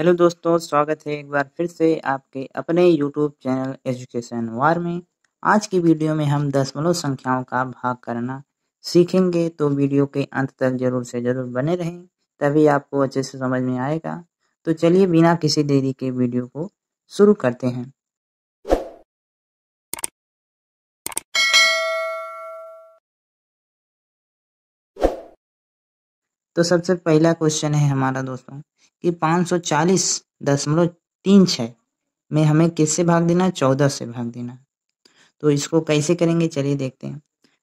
Hello दोस्तों स्वागत है एक बार फिर से आपके अपने यूट्यूब चैनल एजुकेशन वार में आज की वीडियो में हम दशमलव संख्याओं का भाग करना सीखेंगे तो वीडियो के अंत तक जरूर से जरूर बने रहें तभी आपको अच्छे से समझ में आएगा तो चलिए बिना किसी देरी के वीडियो को शुरू करते हैं तो सबसे पहला क्वेश्चन है हमारा दोस्तों कि पाँच सौ चालीस तीन में हमें किससे भाग देना चौदह से भाग देना तो इसको कैसे करेंगे चलिए देखते हैं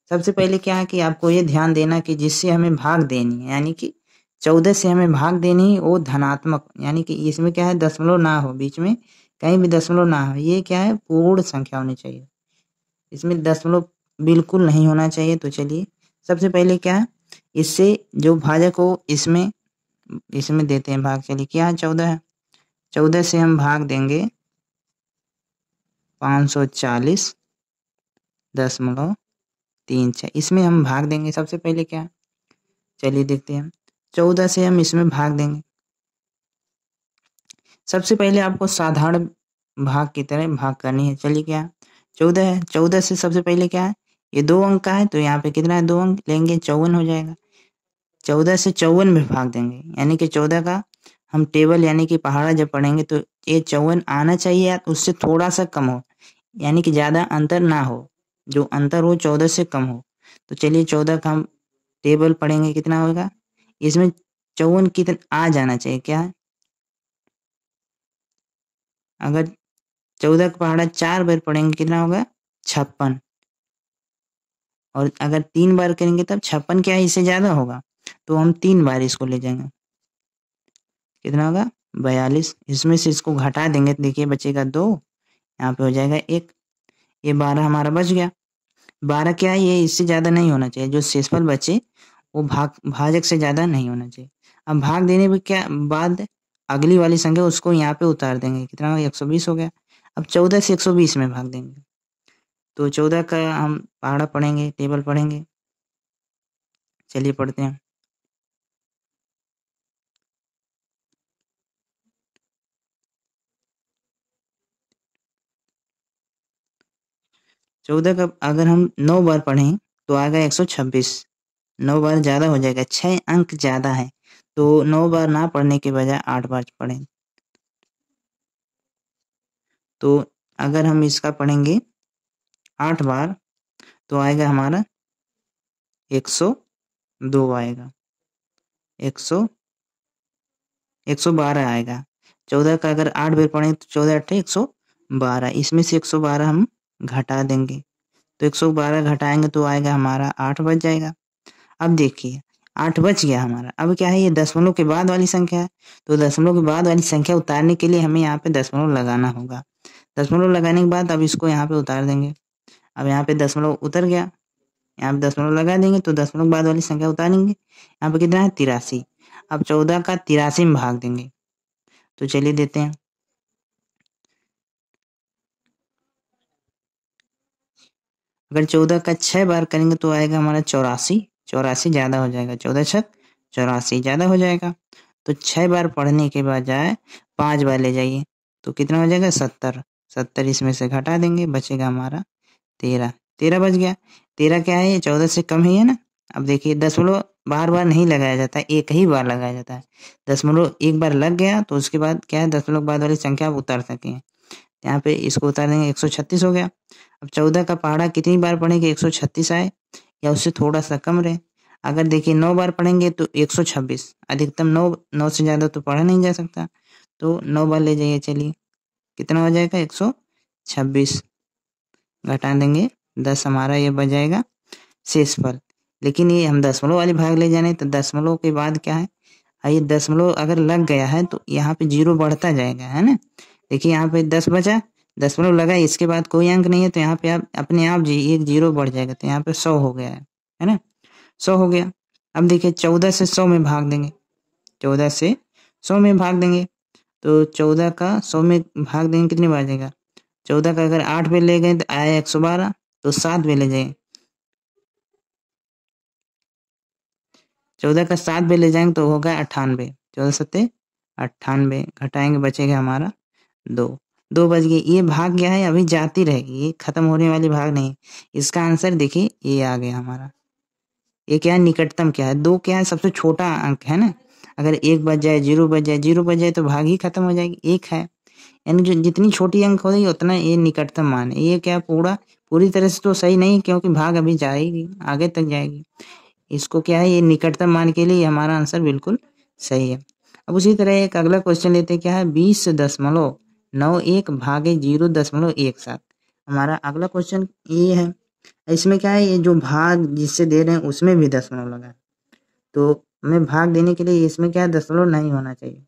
सबसे पहले क्या है कि आपको ये ध्यान देना कि जिससे हमें भाग देनी है यानी कि चौदह से हमें भाग देनी है वो धनात्मक यानी कि इसमें क्या है दसमलव ना हो बीच में कहीं भी दसमलव ना हो ये क्या है पूर्ण संख्या होनी चाहिए इसमें दसमलव बिल्कुल नहीं होना चाहिए तो चलिए सबसे पहले क्या है इससे जो भाजक हो इसमें इसमें देते हैं भाग चलिए क्या है चौदह है चौदह से हम भाग देंगे पाँच सौ चालीस दशमलव तीन छः इसमें हम भाग देंगे सबसे पहले क्या चलिए देखते हैं चौदह से हम इसमें भाग देंगे सबसे पहले आपको साधारण भाग की तरह भाग करनी है चलिए क्या चौदह है चौदह से सबसे पहले क्या है ये दो अंक का है तो यहाँ पे कितना है दो अंक लेंगे चौवन हो जाएगा चौदह से चौवन में भाग देंगे यानी कि चौदह का हम टेबल यानी कि पहाड़ा जब पढ़ेंगे तो ये चौवन आना चाहिए या उससे थोड़ा सा कम हो यानी कि ज़्यादा अंतर ना हो जो अंतर हो चौदह से कम हो तो चलिए चौदह का हम टेबल पढ़ेंगे कितना होगा इसमें चौवन कितना आ जाना चाहिए क्या है? अगर चौदह का पहाड़ा चार बार पढ़ेंगे कितना होगा छप्पन और अगर तीन बार करेंगे तब छप्पन क्या इससे ज्यादा होगा तो हम तीन बार इसको ले जाएंगे कितना होगा बयालीस इसमें से इसको घटा देंगे तो देखिए बचेगा दो यहाँ पे हो जाएगा एक ये बारह हमारा बच गया बारह क्या है ये इससे ज्यादा नहीं होना चाहिए जो शेषफल बचे वो भाग भाजक से ज्यादा नहीं होना चाहिए अब भाग देने पर क्या बाद अगली वाली संख्या उसको यहाँ पे उतार देंगे कितना एक सौ बीस हो गया अब चौदह से एक सौ बीस में भाग देंगे तो चौदह का हम पहाड़ा पढ़ेंगे टेबल पढ़ेंगे चलिए पढ़ते हैं चौदह का अगर हम नौ बार पढ़ें तो आएगा एक सौ छब्बीस नौ बार ज़्यादा हो जाएगा छः अंक ज़्यादा है तो नौ बार ना पढ़ने के बजाय आठ बार पढ़ें तो अगर हम इसका पढ़ेंगे आठ बार तो आएगा हमारा एक सौ दो आएगा एक सौ एक सौ बारह आएगा चौदह का अगर आठ बार पढ़ेंगे तो चौदह अट्ठे एक सौ बारह इसमें से एक सौ बारह हम घटा देंगे तो एक सौ बारह घटाएंगे तो आएगा हमारा आठ बज जाएगा अब देखिए आठ बज गया हमारा अब क्या है ये दसमलव के बाद वाली संख्या है तो दसमलव के बाद वाली संख्या उतारने के लिए हमें यहाँ पे दसमलव लगाना होगा दसमलव लगाने के बाद अब इसको यहाँ पे उतार देंगे अब यहाँ पे दसमलव उतर गया यहाँ पे दसमलव लगा देंगे तो दसमलव बाद वाली संख्या उतारेंगे यहाँ पे कितना है तिरासी अब चौदह का तिरासी में भाग देंगे तो चलिए देते हैं अगर चौदह का छह बार करेंगे तो आएगा हमारा चौरासी चौरासी ज़्यादा हो जाएगा चौदह छत चौरासी ज़्यादा हो जाएगा तो छह बार पढ़ने के बाद जाए पांच बार ले जाइए तो कितना हो जाएगा सत्तर सत्तर इसमें से घटा देंगे बचेगा हमारा तेरह तेरह बज गया तेरह क्या है ये चौदह से कम ही है ना अब देखिए दशमलव बार बार नहीं लगाया जाता है एक ही बार लगाया जाता है मलो एक बार लग गया तो उसके बाद क्या है मलो बाद वाली संख्या आप उतार हैं यहाँ पे इसको उतार देंगे एक सौ छत्तीस हो गया अब चौदह का पहाड़ा कितनी बार पढ़ेंगे एक सौ छत्तीस आए या उससे थोड़ा सा कम रहे अगर देखिए नौ बार पढ़ेंगे तो एक सौ छब्बीस अधिकतम नौ नौ से ज़्यादा तो पढ़ा नहीं जा सकता तो नौ बार ले जाइए चलिए कितना हो जाएगा एक सौ छब्बीस घटा देंगे दस हमारा ये बच जाएगा फल लेकिन ये हम दसमलव वाले भाग ले जाने तो दसमलव के बाद क्या है हाँ, ये दसमलव अगर लग गया है तो यहाँ पे जीरो बढ़ता जाएगा है ना देखिए यहाँ पे दस बचा दसमलव लगा इसके बाद कोई अंक नहीं है तो यहाँ पे आप अपने आप जी एक जीरो बढ़ जाएगा तो यहाँ पे सौ हो गया है है ना सौ हो गया अब देखिए चौदह से सौ में भाग देंगे चौदह से सौ में भाग देंगे तो चौदह का सौ में भाग देंगे कितने बार जाएगा चौदह का अगर आठ पे ले गए तो आया एक सौ बारह तो सात पे ले जाएंगे चौदह का सात पे ले जाएंगे तो होगा अट्ठानबे चौदह सत्ते अट्ठानबे घटाएंगे बचेगा हमारा दो दो बज गए ये भाग गया है अभी जाती रहेगी ये खत्म होने वाली भाग नहीं इसका आंसर देखिए ये आ गया हमारा ये क्या निकटतम क्या है दो क्या है सबसे छोटा अंक है ना अगर एक बज जाए जीरो बज जाए जीरो बज जाए तो भाग ही खत्म हो जाएगी एक है यानी जो जितनी छोटी अंक होगी उतना ये निकटतम मान है ये क्या पूरा पूरी तरह से तो सही नहीं क्योंकि भाग अभी जाएगी आगे तक जाएगी इसको क्या है ये निकटतम मान के लिए हमारा आंसर बिल्कुल सही है अब उसी तरह एक अगला क्वेश्चन लेते क्या है बीस दशमलव नौ एक भागे जीरो दशमलव एक सात हमारा अगला क्वेश्चन ये है इसमें क्या है ये जो भाग जिससे दे रहे हैं उसमें भी दशमलव लगा तो हमें भाग देने के लिए इसमें क्या दशमलव नहीं होना चाहिए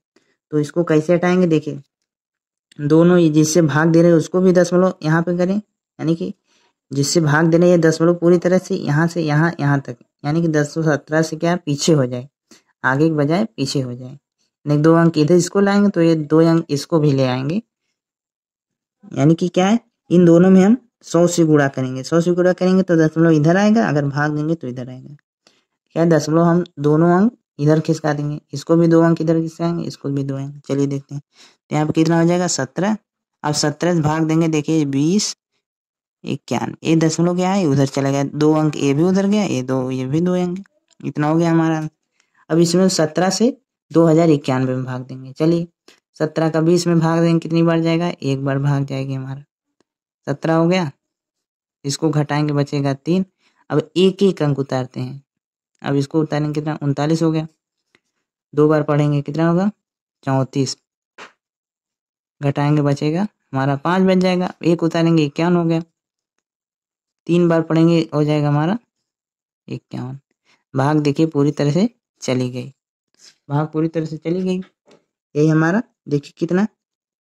तो इसको कैसे हटाएंगे देखिए दोनों जिससे भाग दे रहे उसको भी दशमलव यहाँ पे करें यानी कि जिससे भाग दे रहे हैं दशमलव पूरी तरह से यहाँ से यहाँ यहाँ तक यानी कि दस सौ से क्या पीछे हो जाए आगे के बजाय पीछे हो जाए यानी दो अंक इधर इसको लाएंगे तो ये दो अंक इसको भी ले आएंगे यानी कि क्या है इन दोनों में हम सौ से गुड़ा करेंगे सौ से गुड़ा करेंगे तो दशमलव इधर आएगा अगर भाग देंगे तो इधर आएगा क्या दशमलव हम दोनों अंक इधर खिसका देंगे इसको भी दो अंक इधर खिसकाएंगे इसको भी दो अंक चलिए देखते हैं तो यहाँ पे कितना हो जाएगा सत्रह अब सत्रह से भाग देंगे देखिए बीस इक्यानवे ये दसमलव क्या है उधर चला गया दो अंक ये भी उधर गया ये दो ये भी दो अंक इतना हो गया हमारा अब इसमें सत्रह से दो हजार इक्यानवे में भाग देंगे चलिए सत्रह का बीस में भाग देंगे कितनी बार जाएगा एक बार भाग जाएगी हमारा सत्रह हो गया इसको घटाएंगे बचेगा तीन अब एक एक अंक उतारते हैं अब इसको उतारेंगे कितना उनतालीस हो गया दो बार पढ़ेंगे कितना होगा चौंतीस घटाएंगे बचेगा हमारा पाँच बच जाएगा एक उतारेंगे इक्यावन हो गया तीन बार पढ़ेंगे हो जाएगा हमारा इक्यावन भाग देखिए पूरी तरह से चली गई भाग पूरी तरह से चली गई यही हमारा देखिए कितना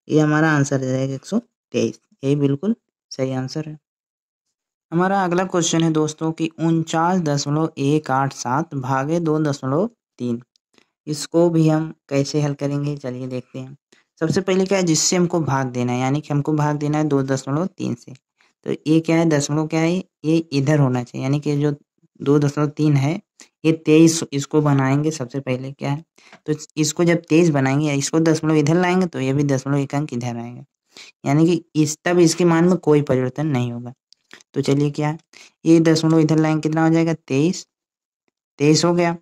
ये हमारा आंसर जाएगा एक सौ तेईस यही बिल्कुल सही आंसर है हमारा अगला क्वेश्चन है दोस्तों कि उनचास दशमलव एक आठ सात भागे दो दशमलव तीन इसको भी हम कैसे हल करेंगे चलिए देखते हैं सबसे पहले क्या है जिससे हमको भाग देना है यानी कि हमको भाग देना है दो दशमलव तीन से तो ये क्या है दशमलव क्या है ये इधर होना चाहिए यानी कि जो दो दशमलव तीन है ये तेईस इसको बनाएंगे सबसे पहले क्या है तो इसको जब तेईस बनाएंगे इसको दशमलव इधर लाएंगे तो ये भी दशमलव एक अंक इधर आएगा यानी कि इस तब इसके मान में कोई परिवर्तन नहीं होगा तो चलिए क्या ये दसमलव इधर लाएंगे कितना हो जाएगा तेईस तेईस हो गया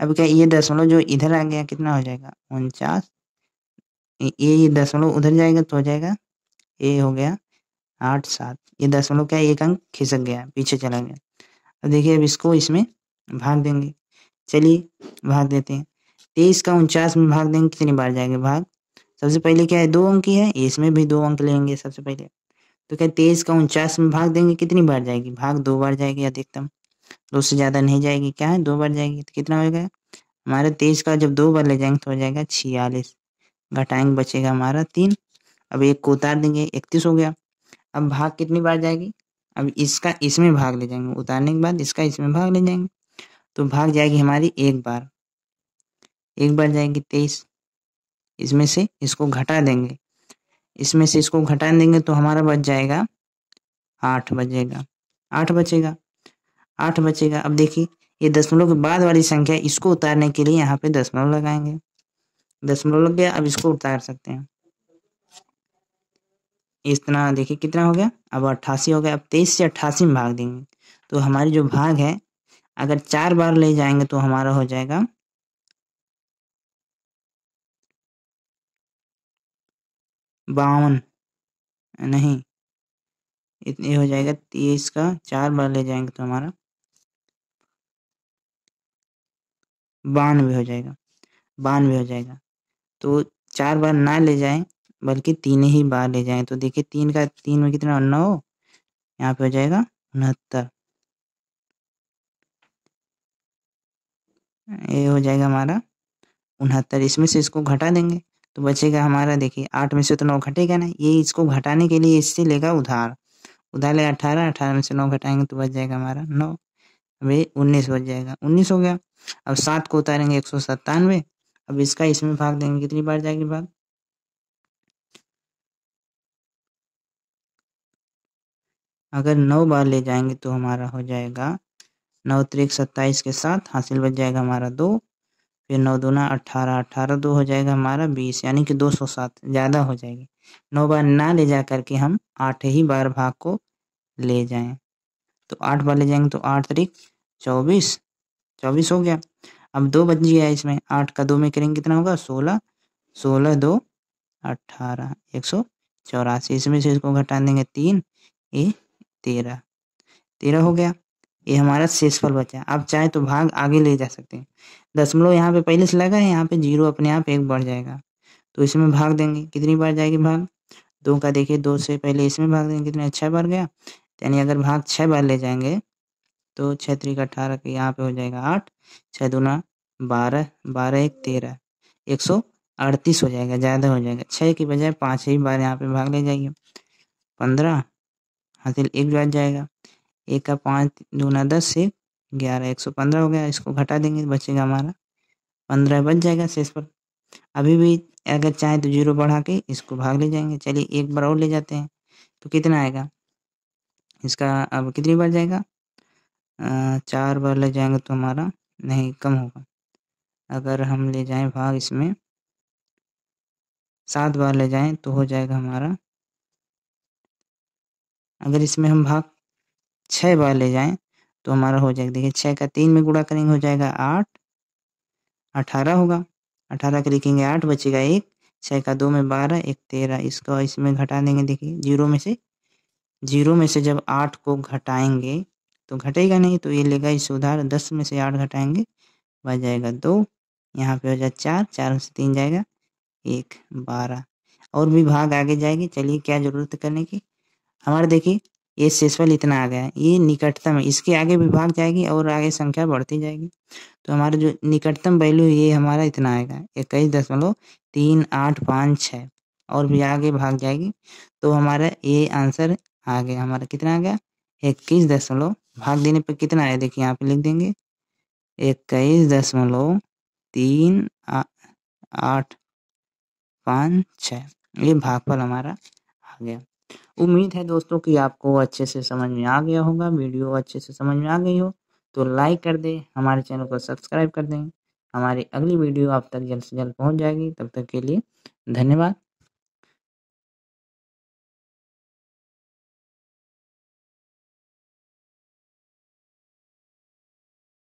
अब क्या ये दसमलव जो इधर आ गया कितना हो जाएगा उनचास ये ये उधर जाएगा तो हो जाएगा ये हो गया आठ सात ये दसमलव क्या एक अंक खिसक गया पीछे चला गया अब देखिए अब इसको इसमें भाग देंगे चलिए भाग देते हैं तेईस का उनचास में भाग देंगे कितनी बार जाएंगे भाग सबसे पहले क्या है दो अंक ही है इसमें भी दो अंक लेंगे सबसे पहले तो क्या तेईस का उनचास में भाग देंगे कितनी बार जाएगी भाग दो बार जाएगी अधिकतम दो से ज़्यादा नहीं जाएगी क्या है दो बार जाएगी तो कितना हो जाएगा हमारा तेईस का जब दो बार ले जाएंगे तो हो जाएगा छियालीस घटाएंगे बचेगा हमारा तीन अब एक को उतार देंगे इकतीस हो गया अब भाग कितनी बार जाएगी अब इसका इसमें भाग ले जाएंगे उतारने के बाद इसका इसमें भाग ले जाएंगे तो भाग जाएगी हमारी एक बार एक बार जाएगी तेईस इसमें से इसको घटा देंगे इसमें से इसको घटा देंगे तो हमारा बच जाएगा आठ बचेगा आठ बचेगा आठ बचेगा अब देखिए ये दशमलव के बाद वाली संख्या इसको उतारने के लिए यहाँ पे दशमलव लगाएंगे दशमलव लग गया अब इसको उतार सकते हैं इतना देखिए कितना हो गया अब अट्ठासी हो गया अब तेईस से अट्ठासी में भाग देंगे तो हमारी जो भाग है अगर चार बार ले जाएंगे तो हमारा हो जाएगा बावन नहीं इतने हो जाएगा तीस का चार बार ले जाएंगे तो हमारा बानवे हो जाएगा बानवे हो जाएगा तो चार बार ना ले जाएं बल्कि तीन ही बार ले जाएं तो देखिए तीन का तीन में कितना नौ यहाँ पे हो जाएगा उनहत्तर ये हो जाएगा हमारा उनहत्तर इसमें से इसको घटा देंगे तो बचेगा हमारा देखिए आठ में से तो नौ घटेगा ना ये इसको घटाने के लिए इससे लेगा उधार उधार लेगा अठारह अठारह में से नौ घटाएंगे तो बच जाएगा हमारा नौ अभी उन्नीस बच जाएगा उन्नीस हो गया अब सात को उतारेंगे एक सौ सत्तानवे अब इसका इसमें भाग देंगे कितनी बार जाएगी भाग अगर नौ बार ले जाएंगे तो हमारा हो जाएगा नौ त्रिक सत्ताईस के साथ हासिल बच जाएगा हमारा दो फिर नौ दूना अठारह अठारह दो हो जाएगा हमारा बीस यानी कि दो सौ सात ज़्यादा हो जाएगी नौ बार ना ले जा करके हम आठ ही बार भाग को ले जाएं तो आठ बार ले जाएंगे तो आठ तरीक चौबीस चौबीस हो गया अब दो बज गया इसमें आठ का दो में करेंगे कितना होगा सोलह सोलह दो अट्ठारह एक सौ चौरासी इसमें से इसको घटा देंगे तीन ए तेरह तेरह हो गया ये हमारा शेषफल बचा आप चाहे तो भाग आगे ले जा सकते हैं दशमलव यहाँ पे पहले से लगा है यहाँ पे जीरो अपने आप एक बढ़ जाएगा तो इसमें भाग देंगे कितनी बार जाएगी भाग दो का देखिए दो से पहले इसमें भाग देंगे कितने छः बार गया यानी अगर भाग छः बार ले जाएंगे तो छः तरीक का अठारह के यहाँ पे हो जाएगा आठ छः दूना बारह बारह एक तेरह एक सौ अड़तीस हो जाएगा ज़्यादा हो जाएगा छः की बजाय पाँच ही बार यहाँ पे भाग ले जाइए पंद्रह हासिल एक बार जाएगा एक का पाँच दूना दस से ग्यारह एक सौ पंद्रह हो गया इसको घटा देंगे बचेगा हमारा पंद्रह बच जाएगा शेष पर अभी भी अगर चाहे तो जीरो बढ़ा के इसको भाग ले जाएंगे चलिए एक बार और ले जाते हैं तो कितना आएगा इसका अब कितनी बार जाएगा आ, चार बार ले जाएंगे तो हमारा नहीं कम होगा अगर हम ले जाएं भाग इसमें सात बार ले जाएं तो हो जाएगा हमारा अगर इसमें हम भाग छः बार ले जाएं तो हमारा हो जाएगा देखिए छः का तीन में गुड़ा करेंगे हो जाएगा आठ अठारह होगा अठारह का लिखेंगे आठ बचेगा एक छः का दो में बारह एक तेरह इसको इसमें घटा देंगे देखिए जीरो में से जीरो में से जब आठ को घटाएंगे तो घटेगा नहीं तो ये लेगा इस उधार दस में से आठ घटाएंगे बच जाएगा दो यहाँ पे हो जाएगा चार चार में से तीन जाएगा एक बारह और भी भाग आगे जाएगी चलिए क्या ज़रूरत करने की हमारे देखिए ये शेषफल इतना आ गया ये निकटतम है इसके आगे विभाग जाएगी और आगे संख्या बढ़ती जाएगी तो हमारा जो निकटतम वैल्यू ये हमारा इतना आएगा इक्कीस दशमलव तीन आठ पाँच छः और भी आगे भाग जाएगी तो हमारा ये आंसर आ गया हमारा कितना आ गया इक्कीस दशमलव भाग देने पर कितना आया देखिए यहाँ पे लिख देंगे इक्कीस दशमलव तीन आठ पाँच छः ये भागफल हमारा आ गया उम्मीद है दोस्तों कि आपको अच्छे से समझ में आ गया होगा वीडियो अच्छे से समझ में आ गई हो तो लाइक कर दें हमारे चैनल को सब्सक्राइब कर दें हमारी अगली वीडियो आप तक जल्द से जल्द पहुंच जाएगी तब तक के लिए धन्यवाद